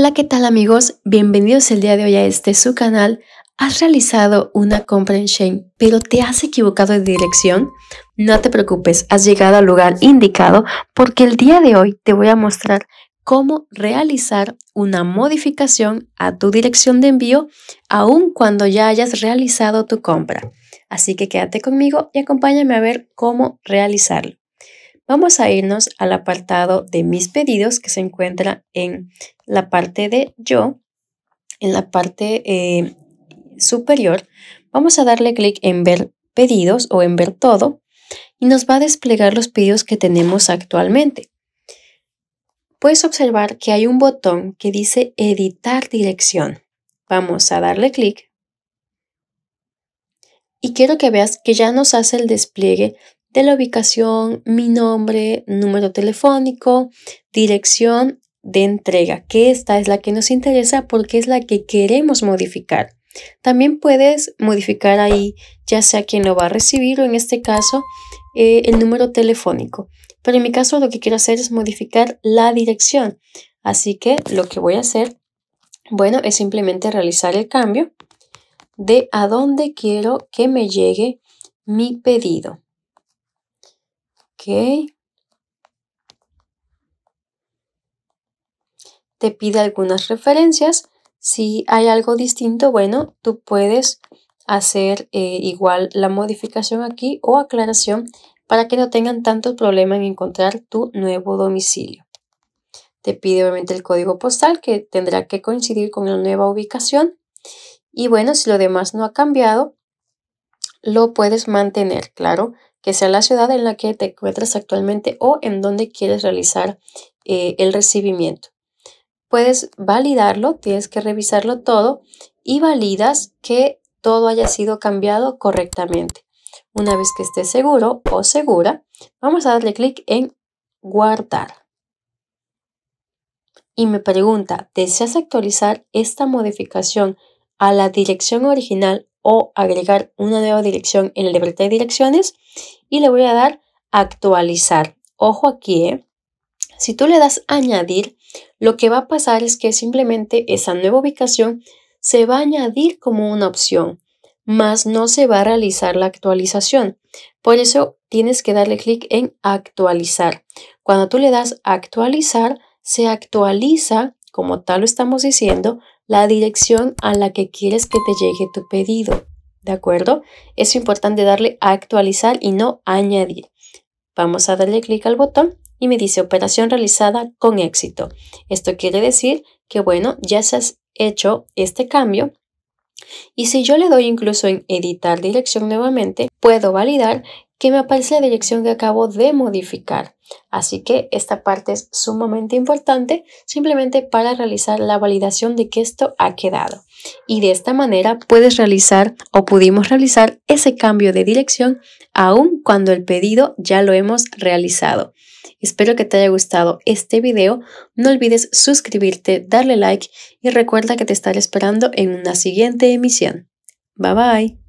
Hola, ¿qué tal amigos? Bienvenidos el día de hoy a este su canal. ¿Has realizado una compra en Shane, pero te has equivocado de dirección? No te preocupes, has llegado al lugar indicado porque el día de hoy te voy a mostrar cómo realizar una modificación a tu dirección de envío aun cuando ya hayas realizado tu compra. Así que quédate conmigo y acompáñame a ver cómo realizarlo. Vamos a irnos al apartado de mis pedidos que se encuentra en la parte de yo, en la parte eh, superior. Vamos a darle clic en ver pedidos o en ver todo y nos va a desplegar los pedidos que tenemos actualmente. Puedes observar que hay un botón que dice editar dirección. Vamos a darle clic y quiero que veas que ya nos hace el despliegue de la ubicación, mi nombre, número telefónico, dirección de entrega, que esta es la que nos interesa porque es la que queremos modificar. También puedes modificar ahí ya sea quien lo va a recibir o en este caso eh, el número telefónico. Pero en mi caso lo que quiero hacer es modificar la dirección. Así que lo que voy a hacer, bueno, es simplemente realizar el cambio de a dónde quiero que me llegue mi pedido. Te pide algunas referencias. Si hay algo distinto, bueno, tú puedes hacer eh, igual la modificación aquí o aclaración para que no tengan tanto problema en encontrar tu nuevo domicilio. Te pide obviamente el código postal que tendrá que coincidir con la nueva ubicación. Y bueno, si lo demás no ha cambiado, lo puedes mantener, claro, que sea la ciudad en la que te encuentras actualmente o en donde quieres realizar eh, el recibimiento. Puedes validarlo, tienes que revisarlo todo y validas que todo haya sido cambiado correctamente. Una vez que estés seguro o segura, vamos a darle clic en guardar. Y me pregunta, ¿deseas actualizar esta modificación a la dirección original o agregar una nueva dirección en la libertad de direcciones y le voy a dar actualizar. Ojo aquí, ¿eh? Si tú le das añadir, lo que va a pasar es que simplemente esa nueva ubicación se va a añadir como una opción, más no se va a realizar la actualización. Por eso tienes que darle clic en actualizar. Cuando tú le das actualizar, se actualiza, como tal lo estamos diciendo, la dirección a la que quieres que te llegue tu pedido. ¿De acuerdo? Es importante darle a actualizar y no añadir. Vamos a darle clic al botón y me dice operación realizada con éxito. Esto quiere decir que, bueno, ya se ha hecho este cambio. Y si yo le doy incluso en editar dirección nuevamente, puedo validar que me aparece la dirección que acabo de modificar. Así que esta parte es sumamente importante simplemente para realizar la validación de que esto ha quedado. Y de esta manera puedes realizar o pudimos realizar ese cambio de dirección aun cuando el pedido ya lo hemos realizado. Espero que te haya gustado este video. No olvides suscribirte, darle like y recuerda que te estaré esperando en una siguiente emisión. Bye bye.